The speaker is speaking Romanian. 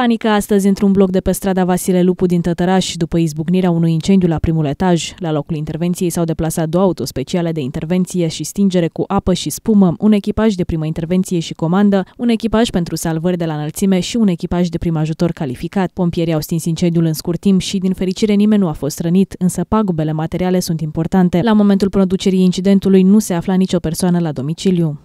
Panică astăzi într-un bloc de pe strada Vasile Lupu din Tătăraș, după izbucnirea unui incendiu la primul etaj. La locul intervenției s-au deplasat două auto speciale de intervenție și stingere cu apă și spumă, un echipaj de primă intervenție și comandă, un echipaj pentru salvări de la înălțime și un echipaj de prim ajutor calificat. Pompierii au stins incendiul în scurt timp și, din fericire, nimeni nu a fost rănit, însă pagubele materiale sunt importante. La momentul producerii incidentului nu se afla nicio persoană la domiciliu.